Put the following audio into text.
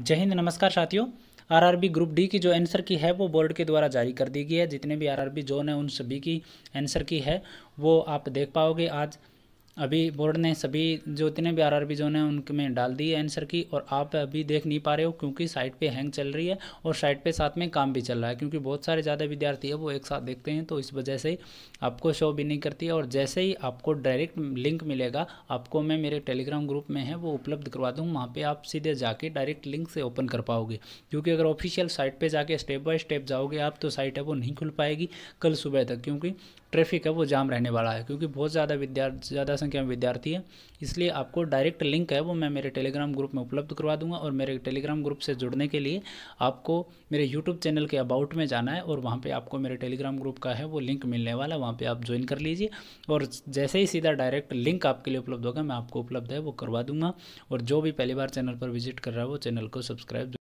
जय हिंद नमस्कार साथियों आरआरबी ग्रुप डी की जो आंसर की है वो बोर्ड के द्वारा जारी कर दी गई है जितने भी आरआरबी जोन है उन सभी की आंसर की है वो आप देख पाओगे आज अभी बोर्ड ने सभी जो इतने भी आर आर जोन है उनमें डाल दी है आंसर की और आप अभी देख नहीं पा रहे हो क्योंकि साइट पे हैंग चल रही है और साइट पे साथ में काम भी चल रहा है क्योंकि बहुत सारे ज़्यादा विद्यार्थी है वो एक साथ देखते हैं तो इस वजह से आपको शो भी नहीं करती है और जैसे ही आपको डायरेक्ट लिंक मिलेगा आपको मैं मेरे टेलीग्राम ग्रुप में है वो उपलब्ध करवा दूँ वहाँ पर आप सीधे जाके डायरेक्ट लिंक से ओपन कर पाओगे क्योंकि अगर ऑफिशियल साइट पर जाके स्टेप बाय स्टेप जाओगे आप तो साइट है वो नहीं खुल पाएगी कल सुबह तक क्योंकि ट्रैफिक है वो जाम रहने वाला है क्योंकि बहुत ज़्यादा विद्यार्थी ज़्यादा संख्या में विद्यार्थी है इसलिए आपको डायरेक्ट लिंक है वो मैं मेरे टेलीग्राम ग्रुप में उपलब्ध करवा दूंगा और मेरे टेलीग्राम ग्रुप से जुड़ने के लिए आपको मेरे यूट्यूब चैनल के अबाउट में जाना है और वहाँ पर आपको मेरे टेलीग्राम ग्रुप का है वो लिंक मिलने वाला है वहाँ पर आप ज्वाइन कर लीजिए और जैसे ही सीधा डायरेक्ट लिंक आपके लिए उपलब्ध होगा मैं आपको उपलब्ध है वो करवा दूंगा और जो भी पहली बार चैनल पर विजिट कर रहा है वो चैनल को सब्सक्राइब